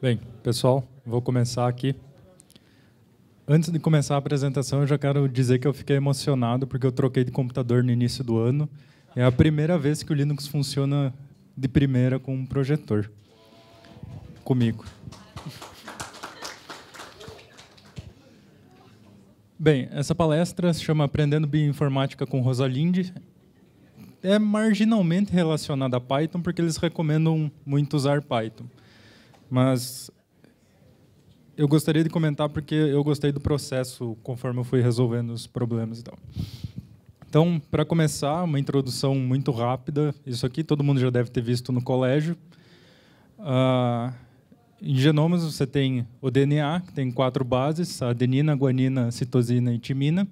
Bem, pessoal, vou começar aqui. Antes de começar a apresentação, eu já quero dizer que eu fiquei emocionado porque eu troquei de computador no início do ano. É a primeira vez que o Linux funciona de primeira com um projetor. Comigo. Bem, essa palestra se chama Aprendendo Bioinformática com Rosalinde. É marginalmente relacionada a Python, porque eles recomendam muito usar Python. Mas eu gostaria de comentar porque eu gostei do processo conforme eu fui resolvendo os problemas então. Então, para começar, uma introdução muito rápida. Isso aqui todo mundo já deve ter visto no colégio. Uh, em genomas, você tem o DNA, que tem quatro bases: adenina, guanina, citosina e timina.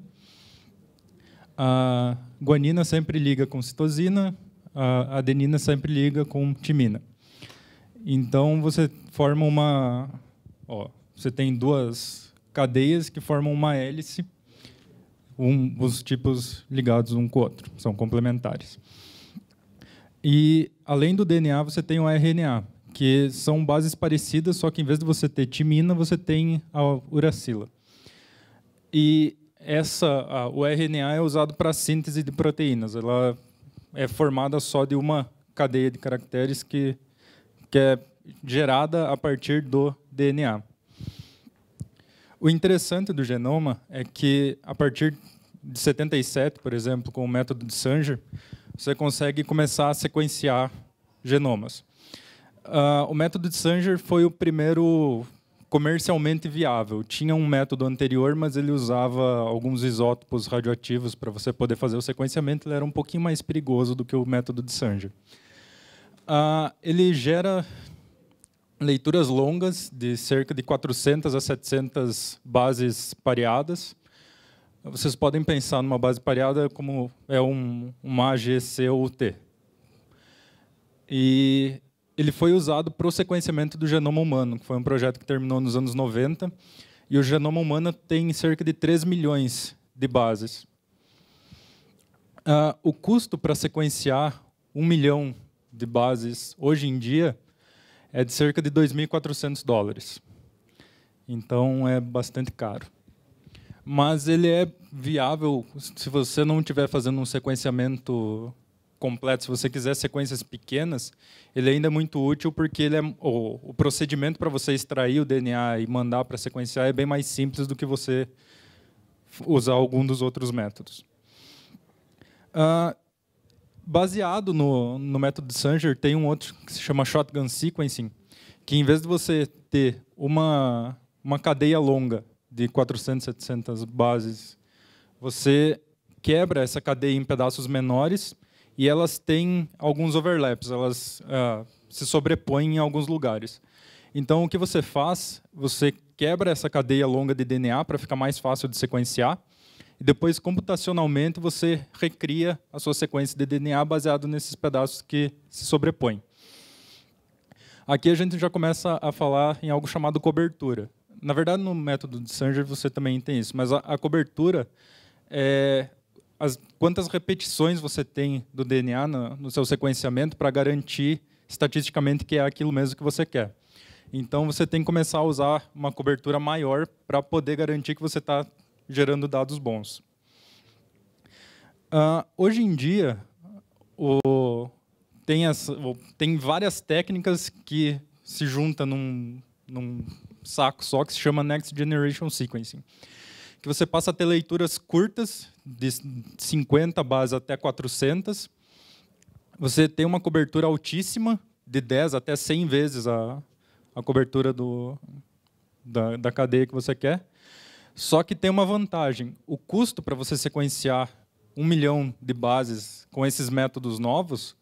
A ah, guanina sempre liga com citosina, a ah, adenina sempre liga com timina. Então você forma uma, ó, você tem duas cadeias que formam uma hélice, um, os tipos ligados um com o outro, são complementares. E além do DNA, você tem o RNA, que são bases parecidas, só que em vez de você ter timina, você tem a uracila. E essa, a, o RNA é usado para síntese de proteínas. Ela é formada só de uma cadeia de caracteres que que é gerada a partir do DNA. O interessante do genoma é que, a partir de 77, por exemplo, com o método de Sanger, você consegue começar a sequenciar genomas. Uh, o método de Sanger foi o primeiro comercialmente viável. Tinha um método anterior, mas ele usava alguns isótopos radioativos para você poder fazer o sequenciamento. Ele era um pouquinho mais perigoso do que o método de Sanger. Ah, ele gera leituras longas de cerca de 400 a 700 bases pareadas. Vocês podem pensar numa base pareada como é um, uma AGC ou T. E ele foi usado para o sequenciamento do genoma humano, que foi um projeto que terminou nos anos 90. E o genoma humano tem cerca de 3 milhões de bases. Uh, o custo para sequenciar um milhão de bases hoje em dia é de cerca de 2.400 dólares. Então é bastante caro. Mas ele é viável se você não estiver fazendo um sequenciamento completo, se você quiser sequências pequenas, ele ainda é muito útil porque ele é, o, o procedimento para você extrair o DNA e mandar para sequenciar é bem mais simples do que você usar algum dos outros métodos. Uh, baseado no, no método de Sanger, tem um outro que se chama Shotgun Sequencing, que em vez de você ter uma, uma cadeia longa de 400, 700 bases, você quebra essa cadeia em pedaços menores e elas têm alguns overlaps, elas uh, se sobrepõem em alguns lugares. Então, o que você faz? Você quebra essa cadeia longa de DNA para ficar mais fácil de sequenciar e depois computacionalmente você recria a sua sequência de DNA baseado nesses pedaços que se sobrepõem. Aqui a gente já começa a falar em algo chamado cobertura. Na verdade, no método de Sanger você também tem isso, mas a, a cobertura é as, quantas repetições você tem do DNA no, no seu sequenciamento para garantir estatisticamente que é aquilo mesmo que você quer. Então você tem que começar a usar uma cobertura maior para poder garantir que você está gerando dados bons. Uh, hoje em dia, o, tem, as, o, tem várias técnicas que se juntam num, num saco só, que se chama Next Generation Sequencing que você passa a ter leituras curtas, de 50 bases até 400. Você tem uma cobertura altíssima, de 10 até 100 vezes a, a cobertura do, da, da cadeia que você quer. Só que tem uma vantagem: o custo para você sequenciar um milhão de bases com esses métodos novos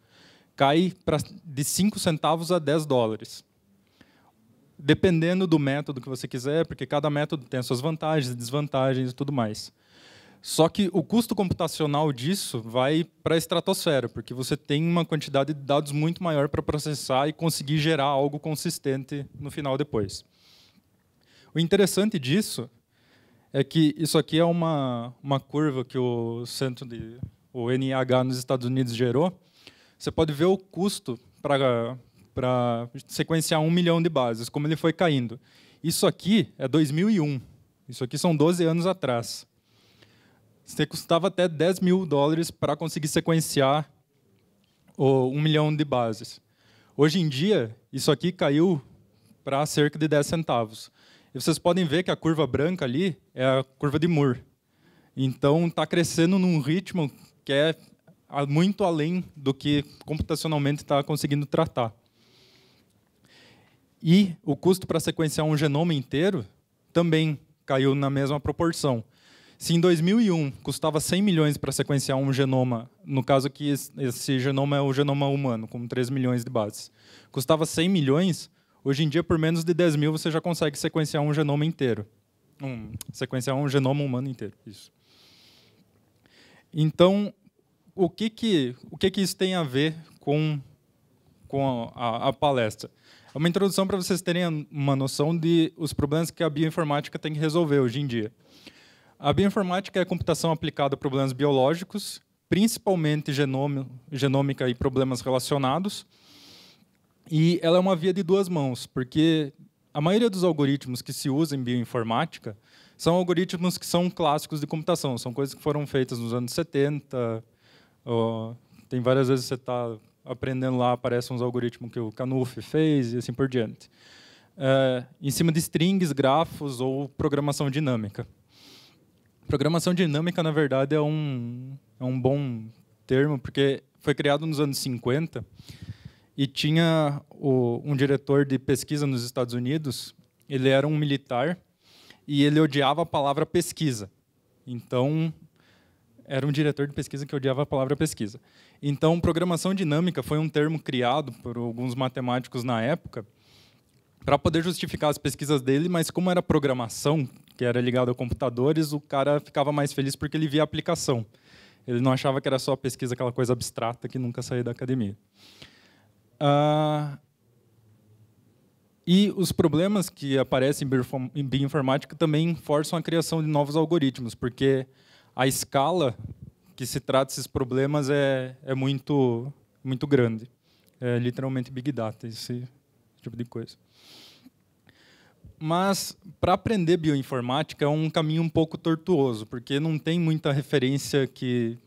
cai pra, de 5 centavos a 10 dólares. Dependendo do método que você quiser, porque cada método tem suas vantagens, desvantagens e tudo mais. Só que o custo computacional disso vai para a estratosfera, porque você tem uma quantidade de dados muito maior para processar e conseguir gerar algo consistente no final depois. O interessante disso é que isso aqui é uma, uma curva que o centro de o NIH nos Estados Unidos gerou. Você pode ver o custo para para sequenciar um milhão de bases, como ele foi caindo. Isso aqui é 2001. Isso aqui são 12 anos atrás. Você custava até 10 mil dólares para conseguir sequenciar o, um milhão de bases. Hoje em dia, isso aqui caiu para cerca de 10 centavos. E vocês podem ver que a curva branca ali é a curva de Moore. Então, está crescendo num ritmo que é muito além do que computacionalmente está conseguindo tratar. E o custo para sequenciar um genoma inteiro também caiu na mesma proporção. Se em 2001 custava 100 milhões para sequenciar um genoma, no caso que esse genoma é o genoma humano, com 3 milhões de bases, custava 100 milhões, Hoje em dia, por menos de 10 mil, você já consegue sequenciar um genoma inteiro. Um, sequenciar um genoma humano inteiro. Isso. Então, o que que, o que, que isso tem a ver com, com a, a, a palestra? É uma introdução para vocês terem uma noção de os problemas que a bioinformática tem que resolver hoje em dia. A bioinformática é a computação aplicada a problemas biológicos, principalmente genômica e problemas relacionados, e ela é uma via de duas mãos, porque a maioria dos algoritmos que se usam em bioinformática são algoritmos que são clássicos de computação, são coisas que foram feitas nos anos 70. tem várias vezes que você está aprendendo lá, aparecem uns algoritmos que o Canuf fez e assim por diante. É, em cima de strings, grafos ou programação dinâmica. Programação dinâmica, na verdade, é um, é um bom termo, porque foi criado nos anos 50 e tinha o, um diretor de pesquisa nos Estados Unidos, ele era um militar e ele odiava a palavra pesquisa. Então, era um diretor de pesquisa que odiava a palavra pesquisa. Então, programação dinâmica foi um termo criado por alguns matemáticos na época para poder justificar as pesquisas dele, mas como era programação, que era ligado a computadores, o cara ficava mais feliz porque ele via a aplicação. Ele não achava que era só pesquisa, aquela coisa abstrata que nunca saía da academia. Ah, e os problemas que aparecem em bioinformática também forçam a criação de novos algoritmos, porque a escala que se trata esses problemas é, é muito, muito grande. É literalmente Big Data, esse tipo de coisa. Mas, para aprender bioinformática, é um caminho um pouco tortuoso, porque não tem muita referência que...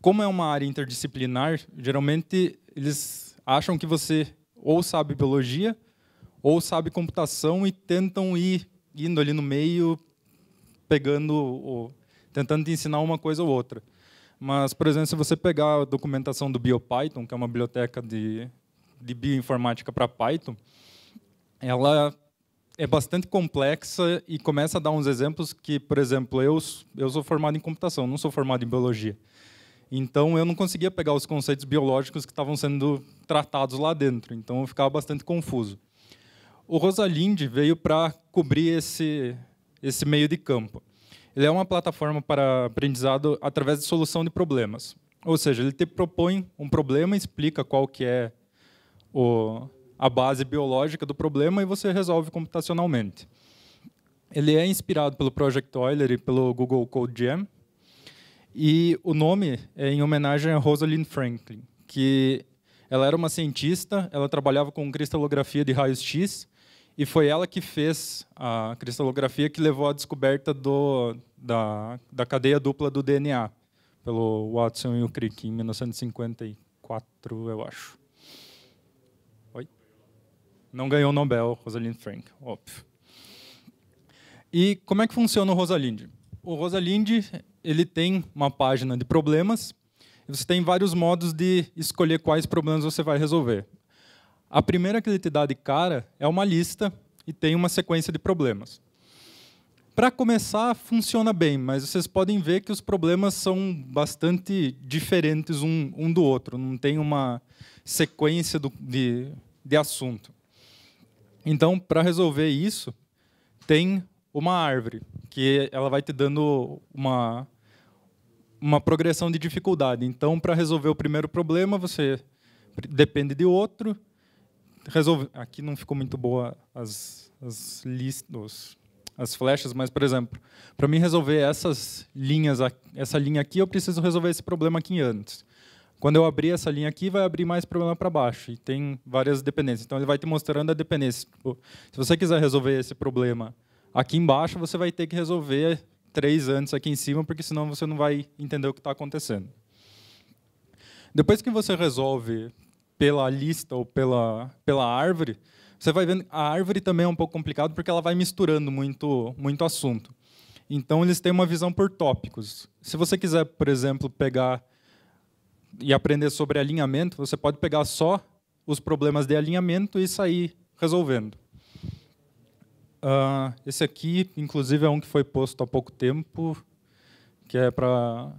Como é uma área interdisciplinar, geralmente eles acham que você ou sabe biologia ou sabe computação e tentam ir indo ali no meio, pegando, ou, tentando te ensinar uma coisa ou outra. Mas, por exemplo, se você pegar a documentação do BioPython, que é uma biblioteca de, de bioinformática para Python, ela é bastante complexa e começa a dar uns exemplos que, por exemplo, eu, eu sou formado em computação, não sou formado em biologia. Então eu não conseguia pegar os conceitos biológicos que estavam sendo tratados lá dentro. Então eu ficava bastante confuso. O Rosalind veio para cobrir esse esse meio de campo. Ele é uma plataforma para aprendizado através de solução de problemas. Ou seja, ele te propõe um problema, explica qual que é o, a base biológica do problema e você resolve computacionalmente. Ele é inspirado pelo Project Euler e pelo Google Code Jam, e o nome é em homenagem a Rosalind Franklin, que ela era uma cientista, ela trabalhava com cristalografia de raios-x, e foi ela que fez a cristalografia que levou à descoberta do, da, da cadeia dupla do DNA, pelo Watson e o Crick, em 1954, eu acho. Oi? Não ganhou o Nobel, Rosalind Frank, óbvio. E como é que funciona o Rosalind? O Rosalind ele tem uma página de problemas. Você tem vários modos de escolher quais problemas você vai resolver. A primeira que ele te dá de cara é uma lista e tem uma sequência de problemas. Para começar, funciona bem, mas vocês podem ver que os problemas são bastante diferentes um, um do outro, não tem uma sequência do, de, de assunto. Então, para resolver isso, tem uma árvore que ela vai te dando uma uma progressão de dificuldade. Então, para resolver o primeiro problema, você depende de outro. Resolve... Aqui não ficou muito boa as, as listas, as flechas, mas, por exemplo, para mim resolver essas linhas, essa linha aqui, eu preciso resolver esse problema aqui antes. Quando eu abrir essa linha aqui, vai abrir mais problema para baixo. E tem várias dependências. Então, ele vai te mostrando a dependência. Tipo, se você quiser resolver esse problema aqui embaixo, você vai ter que resolver três antes aqui em cima, porque senão você não vai entender o que está acontecendo. Depois que você resolve pela lista ou pela, pela árvore, você vai vendo a árvore também é um pouco complicado porque ela vai misturando muito muito assunto. Então eles têm uma visão por tópicos. Se você quiser, por exemplo, pegar e aprender sobre alinhamento, você pode pegar só os problemas de alinhamento e sair resolvendo. Uh, esse aqui, inclusive, é um que foi posto há pouco tempo, que é para,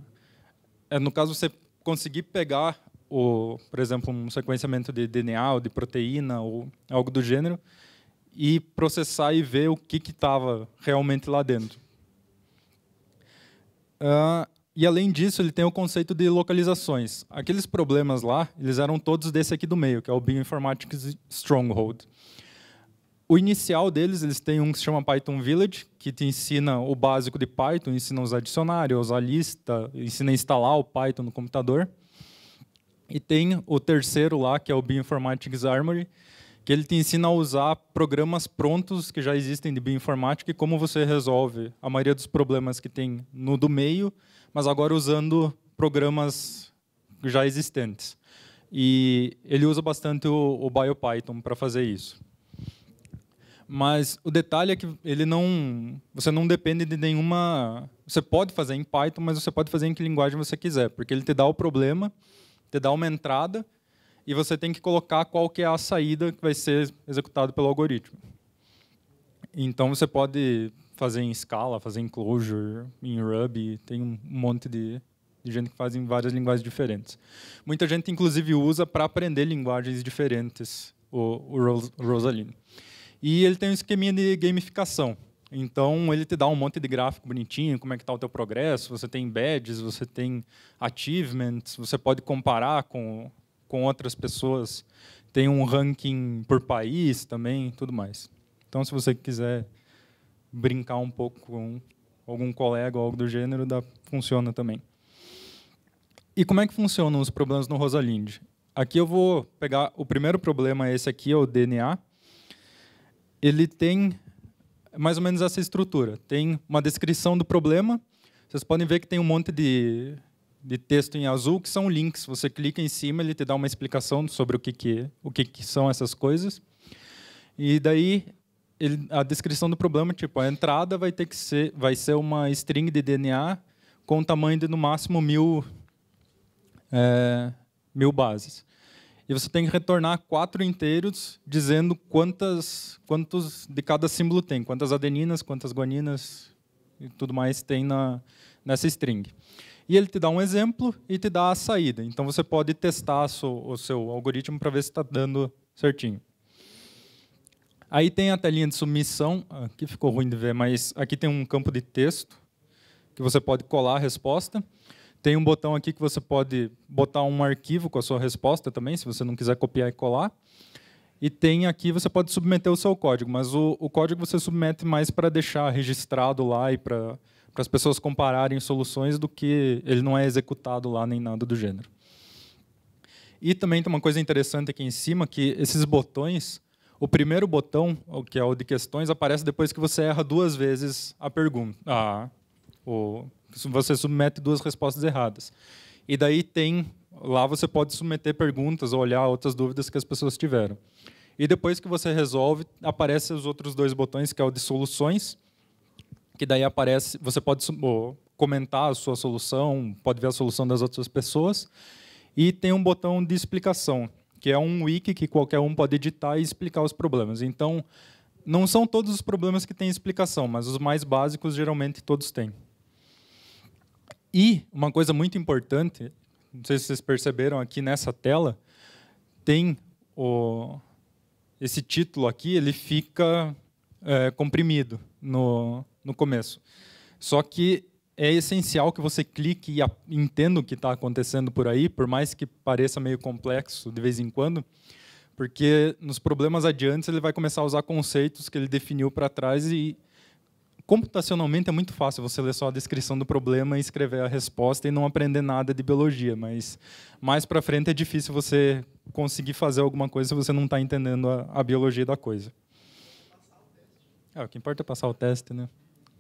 é, no caso, você conseguir pegar, o, por exemplo, um sequenciamento de DNA ou de proteína ou algo do gênero e processar e ver o que estava realmente lá dentro. Uh, e além disso, ele tem o conceito de localizações. Aqueles problemas lá, eles eram todos desse aqui do meio, que é o Bioinformatics Stronghold. O inicial deles, eles têm um que se chama Python Village, que te ensina o básico de Python, ensina a usar dicionário, usar lista, ensina a instalar o Python no computador. E tem o terceiro lá, que é o Bioinformatics Armory, que ele te ensina a usar programas prontos que já existem de bioinformática e como você resolve a maioria dos problemas que tem no do meio, mas agora usando programas já existentes. E ele usa bastante o, o BioPython para fazer isso. Mas o detalhe é que ele não, você não depende de nenhuma. Você pode fazer em Python, mas você pode fazer em que linguagem você quiser, porque ele te dá o problema, te dá uma entrada e você tem que colocar qual que é a saída que vai ser executada pelo algoritmo. Então você pode fazer em Scala, fazer em Clojure, em Ruby, tem um monte de, de gente que faz em várias linguagens diferentes. Muita gente inclusive usa para aprender linguagens diferentes o, o Rosaline. E ele tem um esqueminha de gamificação. Então, ele te dá um monte de gráfico bonitinho, como é que está o teu progresso, você tem badges, você tem achievements, você pode comparar com, com outras pessoas. Tem um ranking por país também, tudo mais. Então, se você quiser brincar um pouco com algum colega ou algo do gênero, dá, funciona também. E como é que funcionam os problemas no Rosalind? Aqui eu vou pegar o primeiro problema, é esse aqui é o DNA, ele tem mais ou menos essa estrutura. Tem uma descrição do problema. Vocês podem ver que tem um monte de, de texto em azul que são links. Você clica em cima, ele te dá uma explicação sobre o que, que, o que, que são essas coisas. E daí ele, a descrição do problema, tipo, a entrada vai ter que ser, vai ser uma string de DNA com tamanho de no máximo mil, é, mil bases. E você tem que retornar quatro inteiros dizendo quantas, quantos de cada símbolo tem, quantas adeninas, quantas guaninas e tudo mais tem na, nessa string. E ele te dá um exemplo e te dá a saída. Então você pode testar o seu algoritmo para ver se está dando certinho. Aí tem a telinha de submissão, aqui ah, ficou ruim de ver, mas aqui tem um campo de texto que você pode colar a resposta. Tem um botão aqui que você pode botar um arquivo com a sua resposta também, se você não quiser copiar e colar. E tem aqui, você pode submeter o seu código, mas o, o código você submete mais para deixar registrado lá e para as pessoas compararem soluções do que ele não é executado lá nem nada do gênero. E também tem uma coisa interessante aqui em cima, que esses botões, o primeiro botão, que é o de questões, aparece depois que você erra duas vezes a pergunta, a, o, você submete duas respostas erradas. E daí tem lá você pode submeter perguntas ou olhar outras dúvidas que as pessoas tiveram. E depois que você resolve, aparecem os outros dois botões, que é o de soluções, que daí aparece, você pode comentar a sua solução, pode ver a solução das outras pessoas. E tem um botão de explicação, que é um wiki que qualquer um pode editar e explicar os problemas. Então, não são todos os problemas que têm explicação, mas os mais básicos geralmente todos têm. E uma coisa muito importante, não sei se vocês perceberam aqui nessa tela, tem o esse título aqui, ele fica é, comprimido no, no começo. Só que é essencial que você clique e entenda o que está acontecendo por aí, por mais que pareça meio complexo de vez em quando, porque nos problemas adiantes ele vai começar a usar conceitos que ele definiu para trás e computacionalmente é muito fácil você ler só a descrição do problema e escrever a resposta e não aprender nada de biologia, mas mais para frente é difícil você conseguir fazer alguma coisa se você não está entendendo a, a, biologia da coisa. É, o que importa é passar o teste, né?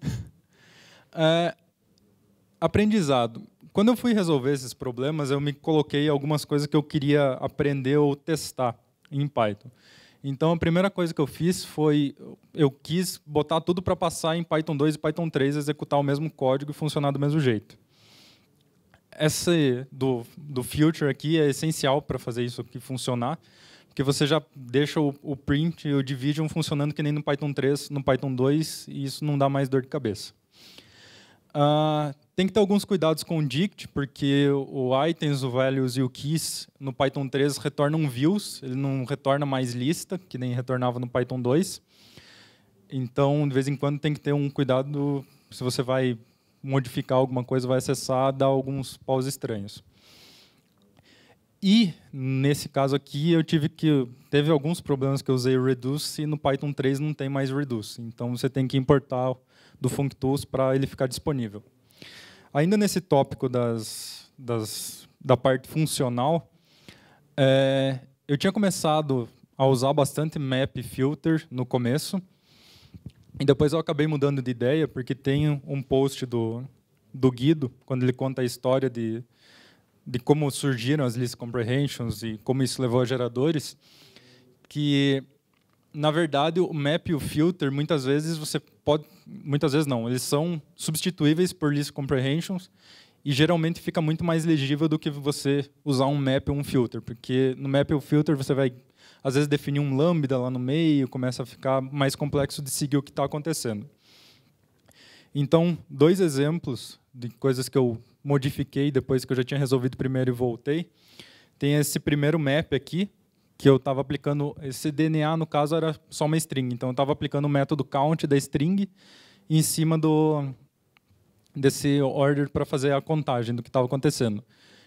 é, aprendizado. Quando eu fui resolver esses problemas, eu me coloquei algumas coisas que eu queria aprender ou testar em Python. Então a primeira coisa que eu fiz foi eu quis botar tudo para passar em Python 2 e Python 3, executar o mesmo código e funcionar do mesmo jeito. Essa do, do future aqui é essencial para fazer isso aqui funcionar, porque você já deixa o, o print e o division funcionando que nem no Python 3, no Python 2, e isso não dá mais dor de cabeça. Uh, tem que ter alguns cuidados com o dict, porque o items, o values e o keys no Python 3 retornam views, ele não retorna mais lista, que nem retornava no Python 2. Então, de vez em quando, tem que ter um cuidado se você vai modificar alguma coisa, vai acessar, dá alguns paus estranhos. E, nesse caso aqui, eu tive que... Teve alguns problemas que eu usei reduce e no Python 3 não tem mais reduce. Então, você tem que importar do FuncTools para ele ficar disponível. Ainda nesse tópico das, das da parte funcional, é, eu tinha começado a usar bastante map filter no começo, e depois eu acabei mudando de ideia, porque tem um post do, do Guido, quando ele conta a história de, de como surgiram as list comprehensions e como isso levou a geradores, que na verdade, o map e o filter, muitas vezes você pode, muitas vezes não, eles são substituíveis por list comprehensions e geralmente fica muito mais legível do que você usar um map ou um filter, porque no map ou filter você vai às vezes definir um lambda lá no meio, começa a ficar mais complexo de seguir o que está acontecendo. Então, dois exemplos de coisas que eu modifiquei depois que eu já tinha resolvido primeiro e voltei. Tem esse primeiro map aqui, que eu estava aplicando esse DNA no caso era só uma string, então eu estava aplicando o método count da string em cima do desse order para fazer a contagem do que estava acontecendo.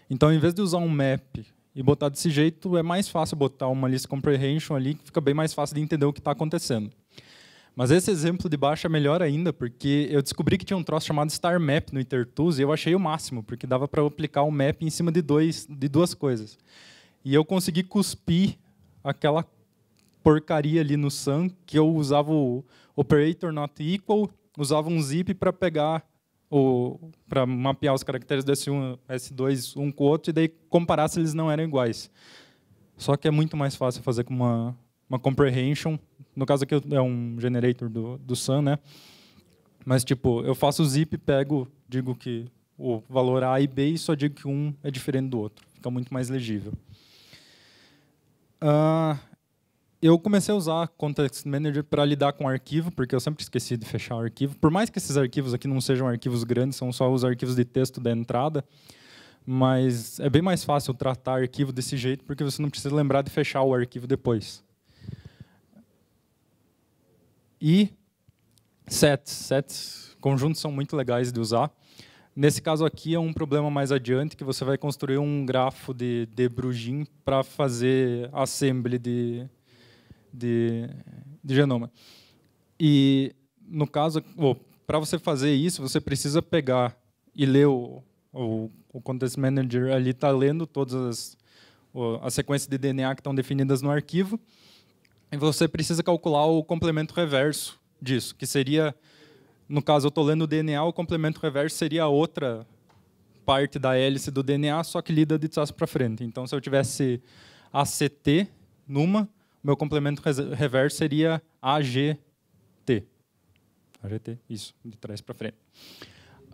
Então, em vez de usar um map e botar desse jeito, é mais fácil botar uma list comprehension ali, que fica bem mais fácil de entender o que está acontecendo. Mas esse exemplo de baixo é melhor ainda, porque eu descobri que tinha um troço chamado star map no Intertools e eu achei o máximo, porque dava para aplicar um map em cima de dois de duas coisas. E eu consegui cuspir aquela porcaria ali no Sun, que eu usava o operator not equal, usava um zip para pegar o para mapear os caracteres do S1, S2 um com o outro e daí comparar se eles não eram iguais. Só que é muito mais fácil fazer com uma uma comprehension, no caso aqui é um generator do do Sun, né? Mas tipo, eu faço o zip, pego, digo que o valor A e B e só digo que um é diferente do outro. Fica muito mais legível. Uh, eu comecei a usar Context Manager para lidar com arquivo, porque eu sempre esqueci de fechar o arquivo. Por mais que esses arquivos aqui não sejam arquivos grandes, são só os arquivos de texto da entrada, mas é bem mais fácil tratar arquivo desse jeito, porque você não precisa lembrar de fechar o arquivo depois. E sets. Sets, conjuntos são muito legais de usar. Nesse caso aqui é um problema mais adiante que você vai construir um grafo de, de Brugin para fazer assembly de, de, de, genoma. E no caso, para você fazer isso, você precisa pegar e ler o, o, o Context Manager ali está lendo todas as, as sequências de DNA que estão definidas no arquivo. E você precisa calcular o complemento reverso disso, que seria no caso, eu estou lendo o DNA, o complemento reverso seria outra parte da hélice do DNA, só que lida de trás para frente. Então, se eu tivesse ACT numa, meu complemento reverso seria AGT. AGT, isso, de trás para frente.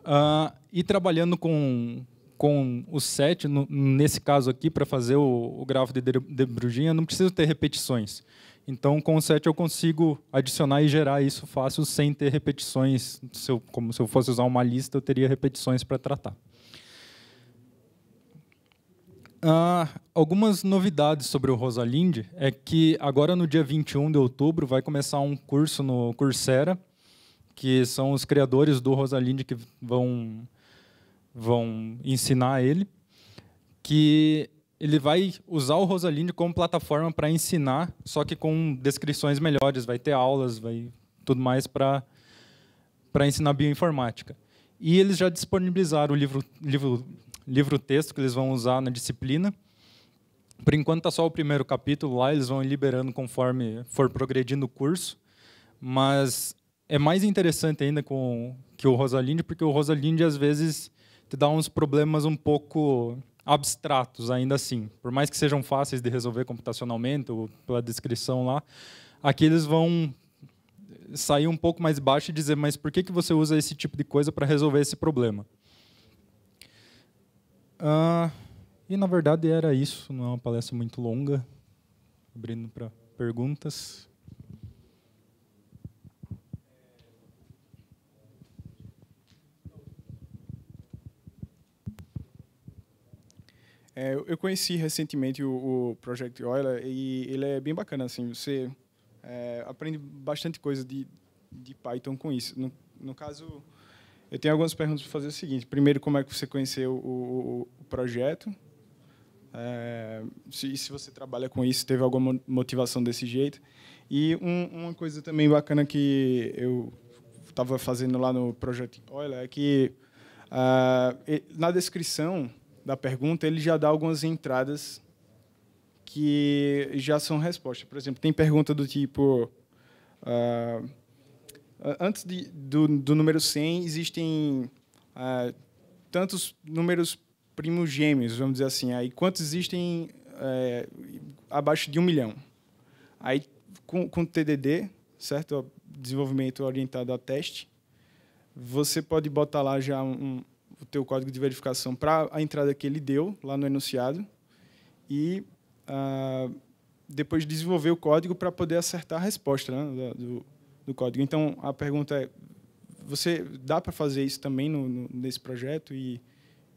Uh, e trabalhando com, com o set, no, nesse caso aqui, para fazer o, o grafo de, de eu não preciso ter repetições. Então, com o set eu consigo adicionar e gerar isso fácil sem ter repetições. Se eu, como se eu fosse usar uma lista, eu teria repetições para tratar. Ah, algumas novidades sobre o Rosalind é que agora no dia 21 de outubro vai começar um curso no Coursera, que são os criadores do Rosalind que vão, vão ensinar ele, que ele vai usar o Rosalind como plataforma para ensinar, só que com descrições melhores, vai ter aulas, vai tudo mais para para ensinar bioinformática. E eles já disponibilizaram o livro livro livro texto que eles vão usar na disciplina. Por enquanto está só o primeiro capítulo lá, eles vão liberando conforme for progredindo o curso, mas é mais interessante ainda com que o Rosalinde, porque o Rosalinde às vezes te dá uns problemas um pouco abstratos ainda assim. Por mais que sejam fáceis de resolver computacionalmente ou pela descrição lá, aqui eles vão sair um pouco mais baixo e dizer, mas por que, que você usa esse tipo de coisa para resolver esse problema? Ah, e, na verdade, era isso. Não é uma palestra muito longa. Abrindo para perguntas. É, eu conheci recentemente o, o Project Euler e ele é bem bacana, assim, você é, aprende bastante coisa de, de Python com isso. No, no caso, eu tenho algumas perguntas para fazer o seguinte. Primeiro, como é que você conheceu o, o, o projeto? É, se, se você trabalha com isso, teve alguma motivação desse jeito? E um, uma coisa também bacana que eu estava fazendo lá no Project Euler é que uh, na descrição da pergunta, ele já dá algumas entradas que já são respostas. Por exemplo, tem pergunta do tipo... Uh, antes de, do, do, número 100, existem uh, tantos números primos gêmeos, vamos dizer assim. Aí, quantos existem eh, abaixo de um milhão? Aí, com, com TDD, certo? Desenvolvimento orientado a teste, você pode botar lá já um, o teu código de verificação para a entrada que ele deu lá no enunciado e ah, depois desenvolver o código para poder acertar a resposta né, do, do, código. Então, a pergunta é, você dá para fazer isso também no, no, nesse projeto e,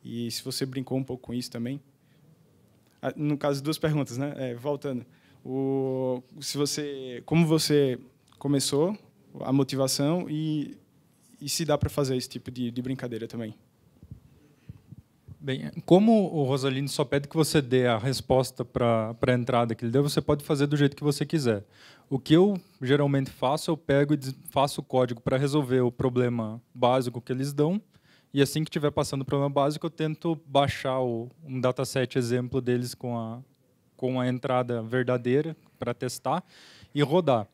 e se você brincou um pouco com isso também? Ah, no caso, duas perguntas, né? É, voltando, o, se você, como você começou a motivação e, e se dá para fazer esse tipo de, de brincadeira também? Bem, como o Rosalino só pede que você dê a resposta para a entrada que ele deu, você pode fazer do jeito que você quiser. O que eu geralmente faço, eu pego e faço o código para resolver o problema básico que eles dão, e assim que estiver passando o problema básico, eu tento baixar o, um dataset exemplo deles com a, com a entrada verdadeira para testar e rodar.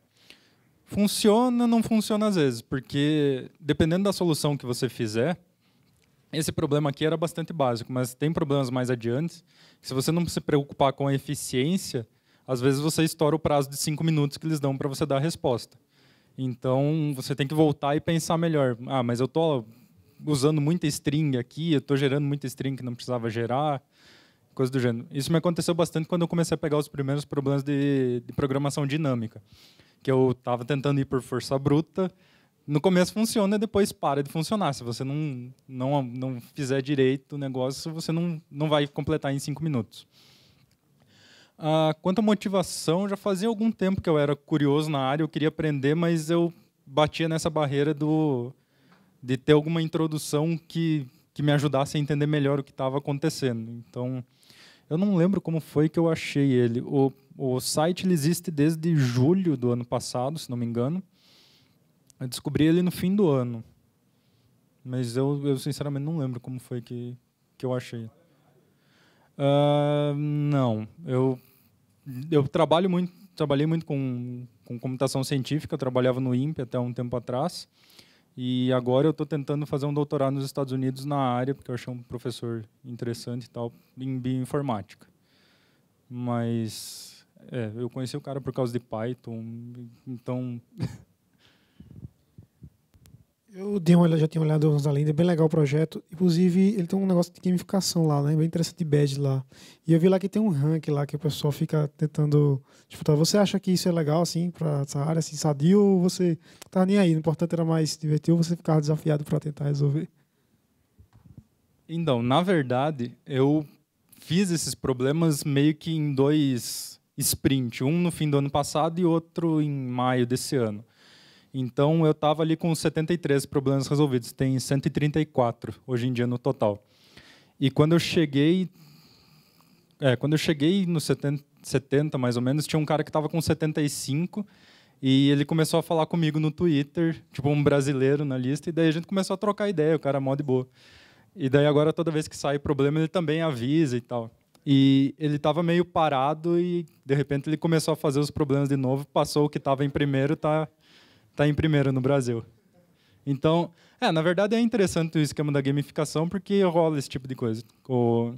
Funciona, não funciona às vezes, porque dependendo da solução que você fizer, esse problema aqui era bastante básico, mas tem problemas mais adiante. se você não se preocupar com a eficiência, às vezes você estoura o prazo de cinco minutos que eles dão para você dar a resposta. Então, você tem que voltar e pensar melhor. Ah, mas eu estou usando muita string aqui, eu estou gerando muita string que não precisava gerar, coisa do gênero. Isso me aconteceu bastante quando eu comecei a pegar os primeiros problemas de, de programação dinâmica, que eu estava tentando ir por força bruta, no começo funciona, depois para de funcionar. Se você não, não, não fizer direito o negócio, você não, não vai completar em cinco minutos. Uh, quanto à motivação, já fazia algum tempo que eu era curioso na área, eu queria aprender, mas eu batia nessa barreira do, de ter alguma introdução que, que me ajudasse a entender melhor o que estava acontecendo. Então, eu não lembro como foi que eu achei ele. O, o site ele existe desde julho do ano passado, se não me engano. Eu descobri ele no fim do ano. Mas eu, eu sinceramente não lembro como foi que, que eu achei. Uh, não, eu, eu trabalho muito, trabalhei muito com, com computação científica, eu trabalhava no INPE até um tempo atrás. E agora eu estou tentando fazer um doutorado nos Estados Unidos na área, porque eu achei um professor interessante e tal, em bioinformática. Mas é, eu conheci o cara por causa de Python, então Eu dei uma, já tinha olhado uns além, é bem legal o projeto. Inclusive, ele tem um negócio de gamificação lá, né? Bem interessante de badge lá. E eu vi lá que tem um rank lá que o pessoal fica tentando disputar. Tipo, tá, você acha que isso é legal, assim, para essa área, assim, sadio? Ou você tá nem aí? O importante era mais divertir ou você ficar desafiado para tentar resolver? Então, na verdade, eu fiz esses problemas meio que em dois sprint, um no fim do ano passado e outro em maio desse ano. Então eu estava ali com 73 problemas resolvidos, tem 134 hoje em dia no total. E quando eu cheguei, é, quando eu cheguei no 70, 70 mais ou menos, tinha um cara que estava com 75 e ele começou a falar comigo no Twitter, tipo um brasileiro na lista, e daí a gente começou a trocar ideia, o cara é mó de boa. E daí agora toda vez que sai problema ele também avisa e tal. E ele estava meio parado e de repente ele começou a fazer os problemas de novo, passou o que estava em primeiro, tá está em primeiro no Brasil. Então, é, na verdade é interessante o esquema da gamificação porque rola esse tipo de coisa. O...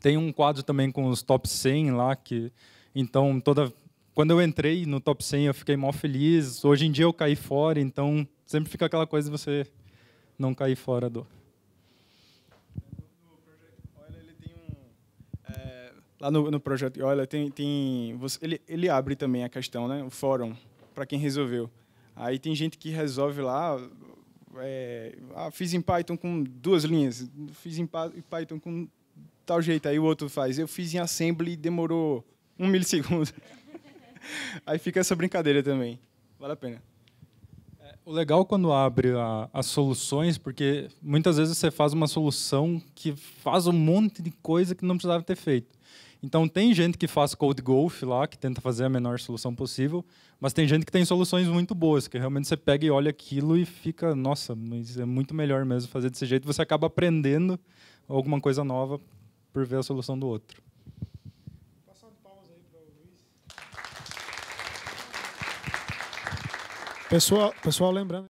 Tem um quadro também com os top 100 lá que então toda quando eu entrei no top 100 eu fiquei mal feliz. Hoje em dia eu caí fora, então sempre fica aquela coisa de você não cair fora do é, lá no, no projeto olha tem tem você, ele ele abre também a questão né o fórum para quem resolveu Aí tem gente que resolve lá, é, ah, fiz em Python com duas linhas, fiz em Python com tal jeito. Aí o outro faz, eu fiz em Assembly e demorou um milissegundo. Aí fica essa brincadeira também. Vale a pena. É, o legal quando abre a, as soluções, porque muitas vezes você faz uma solução que faz um monte de coisa que não precisava ter feito. Então tem gente que faz cold golf lá, que tenta fazer a menor solução possível, mas tem gente que tem soluções muito boas, que realmente você pega e olha aquilo e fica, nossa, mas é muito melhor mesmo fazer desse jeito, você acaba aprendendo alguma coisa nova por ver a solução do outro. Pessoal, pessoal lembrando